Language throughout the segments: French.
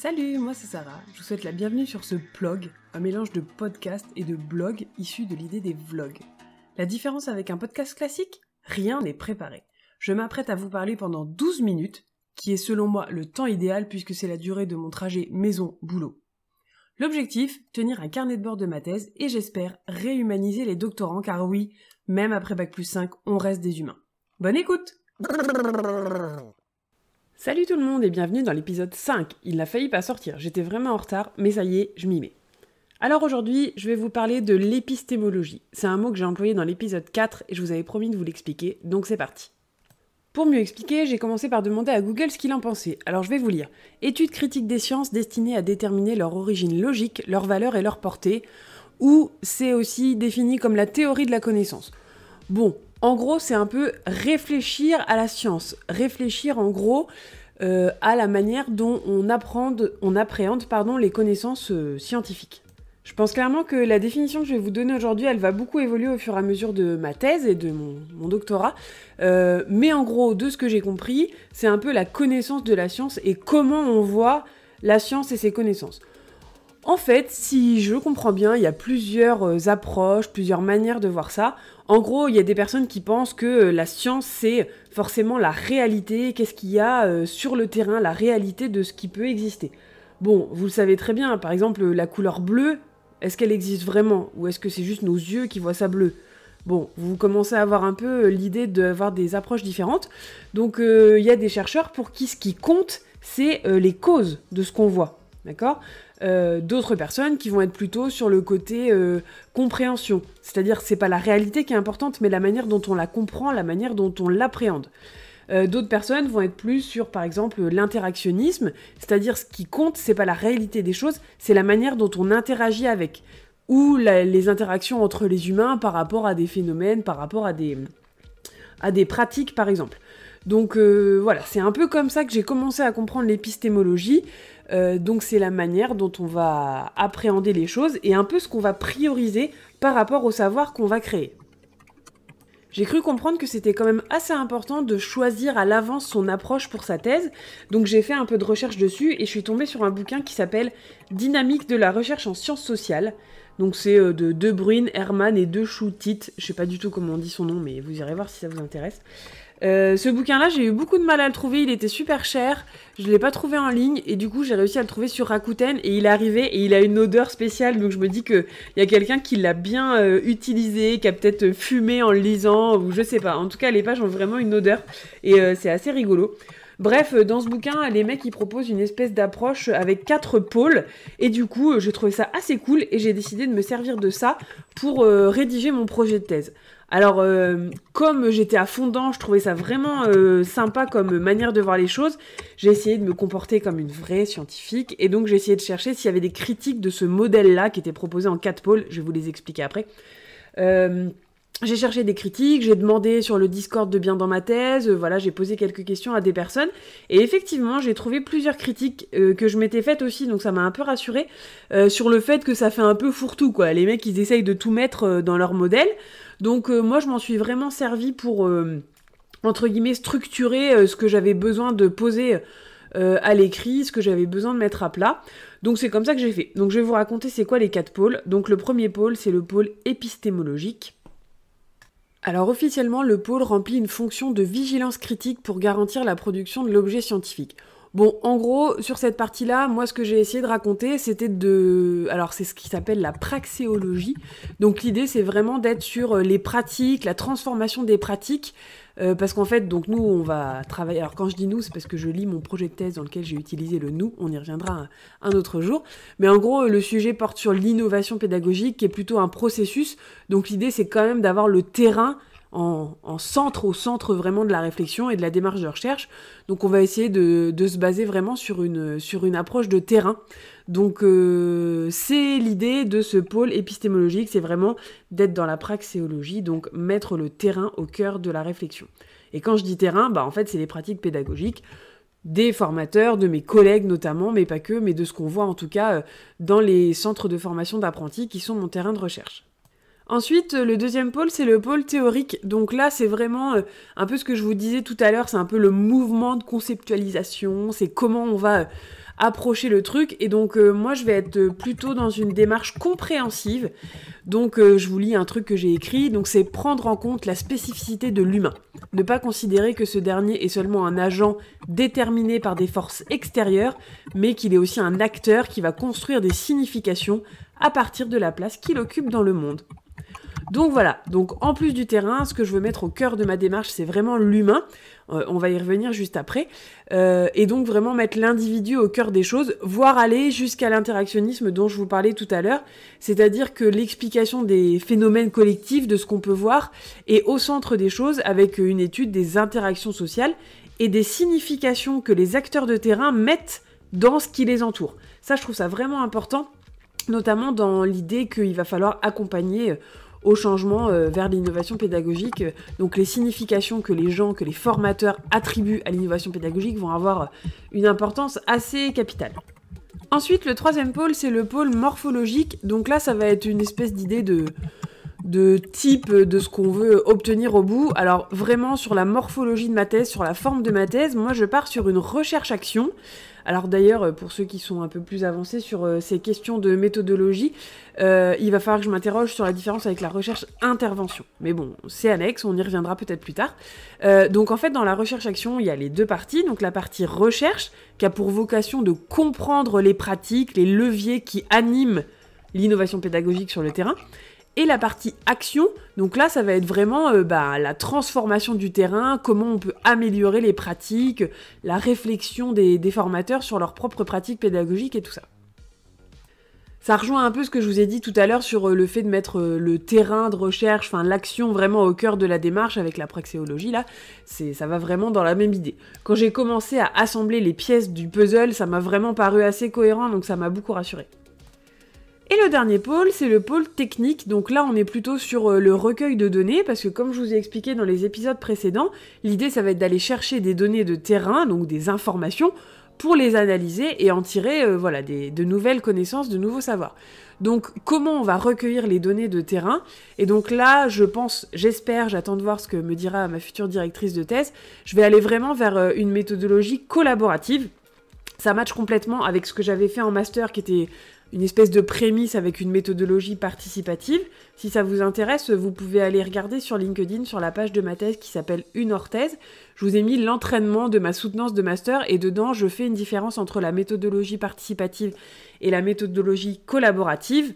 Salut, moi c'est Sarah. Je vous souhaite la bienvenue sur ce blog, un mélange de podcast et de blog issu de l'idée des vlogs. La différence avec un podcast classique Rien n'est préparé. Je m'apprête à vous parler pendant 12 minutes, qui est selon moi le temps idéal puisque c'est la durée de mon trajet maison-boulot. L'objectif, tenir un carnet de bord de ma thèse et j'espère réhumaniser les doctorants car oui, même après Bac plus 5, on reste des humains. Bonne écoute Salut tout le monde et bienvenue dans l'épisode 5. Il n'a failli pas sortir, j'étais vraiment en retard, mais ça y est, je m'y mets. Alors aujourd'hui, je vais vous parler de l'épistémologie. C'est un mot que j'ai employé dans l'épisode 4 et je vous avais promis de vous l'expliquer, donc c'est parti. Pour mieux expliquer, j'ai commencé par demander à Google ce qu'il en pensait. Alors je vais vous lire. Études critiques des sciences destinées à déterminer leur origine logique, leur valeur et leur portée, ou c'est aussi défini comme la théorie de la connaissance. Bon, en gros, c'est un peu réfléchir à la science, réfléchir en gros euh, à la manière dont on, on appréhende pardon, les connaissances euh, scientifiques. Je pense clairement que la définition que je vais vous donner aujourd'hui, elle va beaucoup évoluer au fur et à mesure de ma thèse et de mon, doctorat. Euh, mais en gros, de ce que j'ai compris, c'est un peu la connaissance de la science et comment on voit la science et ses connaissances. En fait, si je comprends bien, il y a plusieurs euh, approches, plusieurs manières de voir ça. En gros, il y a des personnes qui pensent que euh, la science, c'est forcément la réalité, qu'est-ce qu'il y a euh, sur le terrain, la réalité de ce qui peut exister. Bon, vous le savez très bien, par exemple, la couleur bleue, est-ce qu'elle existe vraiment Ou est-ce que c'est juste nos yeux qui voient ça bleu Bon, vous commencez à avoir un peu l'idée d'avoir des approches différentes. Donc, il y a des chercheurs pour qui ce qui compte, c'est les causes de ce qu'on voit. D'accord euh, D'autres personnes qui vont être plutôt sur le côté euh, compréhension. C'est-à-dire, c'est pas la réalité qui est importante, mais la manière dont on la comprend, la manière dont on l'appréhende. Euh, d'autres personnes vont être plus sur, par exemple, l'interactionnisme, c'est-à-dire ce qui compte, c'est pas la réalité des choses, c'est la manière dont on interagit avec, ou les interactions entre les humains par rapport à des phénomènes, par rapport à des, à des pratiques, par exemple. Donc voilà, c'est un peu comme ça que j'ai commencé à comprendre l'épistémologie. Euh, donc c'est la manière dont on va appréhender les choses et un peu ce qu'on va prioriser par rapport au savoir qu'on va créer. J'ai cru comprendre que c'était quand même assez important de choisir à l'avance son approche pour sa thèse, donc j'ai fait un peu de recherche dessus et je suis tombée sur un bouquin qui s'appelle Dynamique de la recherche en sciences sociales donc c'est euh, de De Bruyne, Herman et De Choutit. Je sais pas du tout comment on dit son nom, mais vous irez voir si ça vous intéresse. Euh, ce bouquin-là, j'ai eu beaucoup de mal à le trouver. Il était super cher. Je l'ai pas trouvé en ligne et du coup, j'ai réussi à le trouver sur Rakuten et il est arrivé et il a une odeur spéciale. Donc je me dis que y a quelqu'un qui l'a bien euh, utilisé, qui a peut-être fumé en le lisant ou je sais pas. En tout cas, les pages ont vraiment une odeur et c'est assez rigolo. Bref, euh, dans ce bouquin, les mecs, ils proposent une espèce d'approche avec quatre pôles. Et du coup, euh, j'ai trouvé ça assez cool et j'ai décidé de me servir de ça pour euh, rédiger mon projet de thèse. Alors, comme j'étais à fondant, je trouvais ça vraiment sympa comme manière de voir les choses. J'ai essayé de me comporter comme une vraie scientifique et donc j'ai essayé de chercher s'il y avait des critiques de ce modèle-là qui était proposé en quatre pôles. Je vais vous les expliquer après. Euh, j'ai cherché des critiques, j'ai demandé sur le Discord de bien dans ma thèse, euh, voilà, j'ai posé quelques questions à des personnes, et effectivement, j'ai trouvé plusieurs critiques euh, que je m'étais faites aussi, donc ça m'a un peu rassurée, euh, sur le fait que ça fait un peu fourre-tout, quoi. Les mecs, ils essayent de tout mettre dans leur modèle, donc moi, je m'en suis vraiment servi pour, entre guillemets, structurer ce que j'avais besoin de poser à l'écrit, ce que j'avais besoin de mettre à plat. Donc c'est comme ça que j'ai fait. Donc je vais vous raconter c'est quoi les quatre pôles. Donc le premier pôle, c'est le pôle épistémologique alors officiellement, le pôle remplit une fonction de vigilance critique pour garantir la production de l'objet scientifique. Bon, en gros, sur cette partie-là, moi, ce que j'ai essayé de raconter, c'était de... Alors, c'est ce qui s'appelle la praxéologie. Donc, l'idée, c'est vraiment d'être sur euh, les pratiques, la transformation des pratiques. Euh, parce qu'en fait, donc nous, on va travailler... Alors, quand je dis nous, c'est parce que je lis mon projet de thèse dans lequel j'ai utilisé le nous. On y reviendra un autre jour. Mais en gros, le sujet porte sur l'innovation pédagogique, qui est plutôt un processus. Donc, l'idée, c'est quand même d'avoir le terrain en, centre, au centre vraiment de la réflexion et de la démarche de recherche. Donc on va essayer de, se baser vraiment sur une, sur une approche de terrain. Donc euh, c'est l'idée de ce pôle épistémologique, c'est vraiment d'être dans la praxéologie, donc mettre le terrain au cœur de la réflexion. Et quand je dis terrain, bah en fait c'est les pratiques pédagogiques des formateurs, de mes collègues notamment, mais pas que, mais de ce qu'on voit en tout cas euh, dans les centres de formation d'apprentis qui sont mon terrain de recherche. Ensuite, euh, le deuxième pôle, c'est le pôle théorique. Donc là, c'est vraiment euh, un peu ce que je vous disais tout à l'heure, c'est un peu le mouvement de conceptualisation, c'est comment on va euh, approcher le truc. Et donc moi, je vais être plutôt dans une démarche compréhensive. Donc je vous lis un truc que j'ai écrit. Donc c'est prendre en compte la spécificité de l'humain. Ne pas considérer que ce dernier est seulement un agent déterminé par des forces extérieures, mais qu'il est aussi un acteur qui va construire des significations à partir de la place qu'il occupe dans le monde. Donc voilà, donc en plus du terrain, ce que je veux mettre au cœur de ma démarche, c'est vraiment l'humain. Euh, on va y revenir juste après. Euh, et donc vraiment mettre l'individu au cœur des choses, voire aller jusqu'à l'interactionnisme dont je vous parlais tout à l'heure, c'est-à-dire que l'explication des phénomènes collectifs, de ce qu'on peut voir, est au centre des choses avec une étude des interactions sociales et des significations que les acteurs de terrain mettent dans ce qui les entoure. Ça, je trouve ça vraiment important, notamment dans l'idée qu'il va falloir accompagner au changement euh, vers l'innovation pédagogique. Donc les significations que les gens, que les formateurs attribuent à l'innovation pédagogique vont avoir euh, une importance assez capitale. Ensuite, le troisième pôle, c'est le pôle morphologique. Donc là, ça va être une espèce d'idée de, de type de ce qu'on veut obtenir au bout. Alors vraiment sur la morphologie de ma thèse, sur la forme de ma thèse, moi je pars sur une recherche-action. Alors d'ailleurs, pour ceux qui sont un peu plus avancés sur euh, ces questions de méthodologie, euh, il va falloir que je m'interroge sur la différence avec la recherche-intervention. Mais bon, c'est annexe, on y reviendra peut-être plus tard. Euh, donc en fait, dans la recherche-action, il y a les deux parties. Donc la partie recherche, qui a pour vocation de comprendre les pratiques, les leviers qui animent l'innovation pédagogique sur le terrain et la partie action. Donc là, ça va être vraiment euh, bah, la transformation du terrain, comment on peut améliorer les pratiques, la réflexion des, formateurs sur leurs propres pratiques pédagogiques et tout ça. Ça rejoint un peu ce que je vous ai dit tout à l'heure sur euh, le fait de mettre euh, le terrain de recherche, enfin l'action vraiment au cœur de la démarche avec la praxéologie là, ça va vraiment dans la même idée. Quand j'ai commencé à assembler les pièces du puzzle, ça m'a vraiment paru assez cohérent donc ça m'a beaucoup rassuré. Et le dernier pôle, c'est le pôle technique. Donc là, on est plutôt sur euh, le recueil de données, parce que comme je vous ai expliqué dans les épisodes précédents, l'idée, ça va être d'aller chercher des données de terrain, donc des informations, pour les analyser et en tirer euh, voilà, de nouvelles connaissances, de nouveaux savoirs. Donc comment on va recueillir les données de terrain Et donc là, je pense, j'espère, j'attends de voir ce que me dira ma future directrice de thèse, je vais aller vraiment vers euh, une méthodologie collaborative. Ça match complètement avec ce que j'avais fait en master qui était une espèce de prémisse avec une méthodologie participative. Si ça vous intéresse, vous pouvez aller regarder sur LinkedIn sur la page de ma thèse qui s'appelle Une orthèse. Je vous ai mis l'entraînement de ma soutenance de master et dedans, je fais une différence entre la méthodologie participative et la méthodologie collaborative.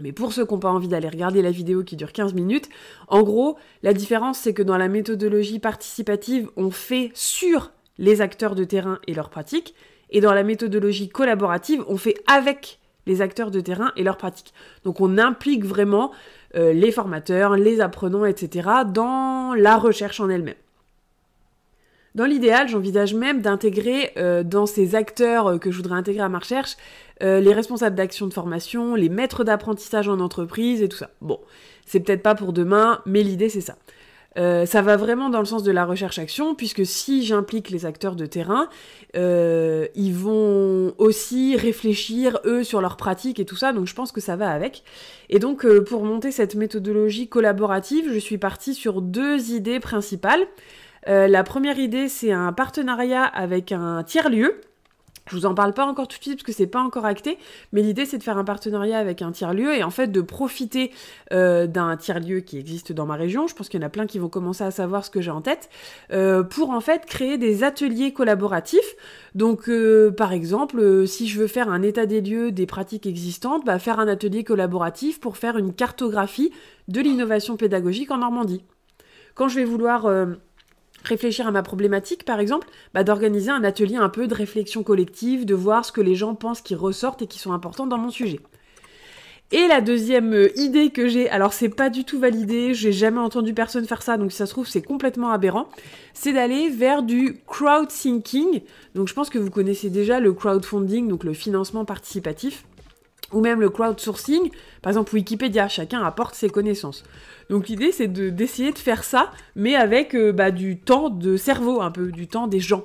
Mais pour ceux qui n'ont pas envie d'aller regarder la vidéo qui dure 15 minutes, en gros, la différence c'est que dans la méthodologie participative, on fait sur les acteurs de terrain et leurs pratiques, et dans la méthodologie collaborative, on fait avec les acteurs de terrain et leurs pratiques. Donc on implique vraiment euh, les formateurs, les apprenants, etc. dans la recherche en elle-même. Dans l'idéal, j'envisage même d'intégrer euh, dans ces acteurs euh, que je voudrais intégrer à ma recherche les responsables d'action de formation, les maîtres d'apprentissage en entreprise et tout ça. Bon, c'est peut-être pas pour demain, mais l'idée c'est ça. Euh, ça va vraiment dans le sens de la recherche-action, puisque si j'implique les acteurs de terrain, euh, ils vont aussi réfléchir, eux, sur leurs pratiques et tout ça, donc je pense que ça va avec. Et donc, euh, pour monter cette méthodologie collaborative, je suis partie sur deux idées principales. la première idée, c'est un partenariat avec un tiers-lieu, je vous en parle pas encore tout de suite parce que c'est pas encore acté, mais l'idée c'est de faire un partenariat avec un tiers-lieu et en fait de profiter euh, d'un tiers-lieu qui existe dans ma région. Je pense qu'il y en a plein qui vont commencer à savoir ce que j'ai en tête euh, pour en fait créer des ateliers collaboratifs. Donc euh, par exemple, si je veux faire un état des lieux des pratiques existantes, bah, faire un atelier collaboratif pour faire une cartographie de l'innovation pédagogique en Normandie. Quand je vais vouloir réfléchir à ma problématique, par exemple, bah, d'organiser un atelier un peu de réflexion collective, de voir ce que les gens pensent qui ressortent et qui sont importants dans mon sujet. Et la deuxième euh, idée que j'ai, alors c'est pas du tout validé, j'ai jamais entendu personne faire ça, donc si ça se trouve c'est complètement aberrant, c'est d'aller vers du crowd-thinking. Donc je pense que vous connaissez déjà le crowdfunding, donc le financement participatif ou même le crowdsourcing, par exemple Wikipédia, chacun apporte ses connaissances. Donc l'idée c'est d'essayer de, faire ça, mais avec euh, bah, du temps de cerveau, un peu du temps des gens.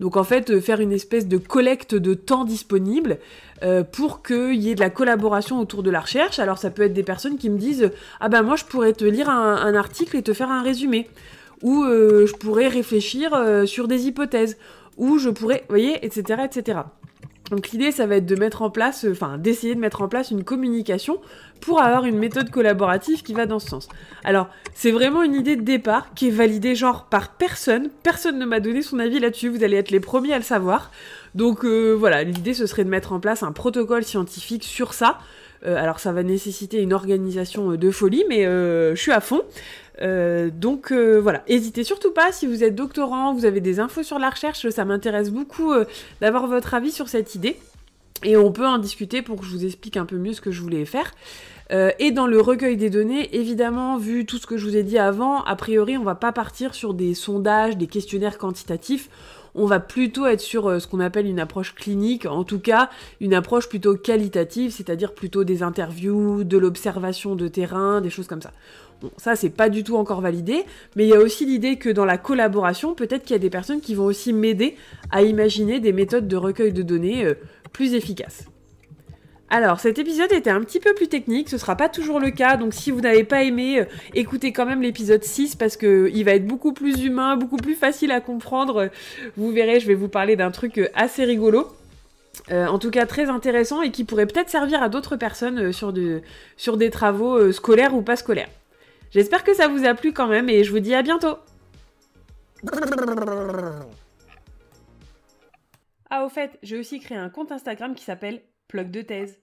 Donc en fait, euh, faire une espèce de collecte de temps disponible euh, pour qu'il y ait de la collaboration autour de la recherche. Alors ça peut être des personnes qui me disent Ah ben moi je pourrais te lire un, un article et te faire un résumé. Ou je pourrais réfléchir sur des hypothèses. Ou je pourrais, vous voyez, etc. etc. Donc l'idée, ça va être de mettre en place, euh, enfin d'essayer de mettre en place une communication pour avoir une méthode collaborative qui va dans ce sens. Alors, c'est vraiment une idée de départ qui est validée genre par personne. Personne ne m'a donné son avis là-dessus, vous allez être les premiers à le savoir. Donc euh, voilà, l'idée, ce serait de mettre en place un protocole scientifique sur ça, euh, alors ça va nécessiter une organisation euh, de folie, mais euh, je suis à fond. donc voilà, hésitez surtout pas si vous êtes doctorant, vous avez des infos sur la recherche, ça m'intéresse beaucoup d'avoir votre avis sur cette idée. Et on peut en discuter pour que je vous explique un peu mieux ce que je voulais faire. et dans le recueil des données, évidemment, vu tout ce que je vous ai dit avant, a priori, on va pas partir sur des sondages, des questionnaires quantitatifs on va plutôt être sur euh, ce qu'on appelle une approche clinique, en tout cas une approche plutôt qualitative, c'est-à-dire plutôt des interviews, de l'observation de terrain, des choses comme ça. Bon, ça c'est pas du tout encore validé, mais il y a aussi l'idée que dans la collaboration, peut-être qu'il y a des personnes qui vont aussi m'aider à imaginer des méthodes de recueil de données euh, plus efficaces. Alors cet épisode était un petit peu plus technique, ce sera pas toujours le cas, donc si vous n'avez pas aimé, euh, écoutez quand même l'épisode 6 parce que euh, il va être beaucoup plus humain, beaucoup plus facile à comprendre. Euh, vous verrez, je vais vous parler d'un truc assez rigolo. en tout cas très intéressant et qui pourrait peut-être servir à d'autres personnes sur, sur, des travaux scolaires ou pas scolaires. J'espère que ça vous a plu quand même et je vous dis à bientôt Ah au fait, j'ai aussi créé un compte Instagram qui s'appelle Plug de thèse.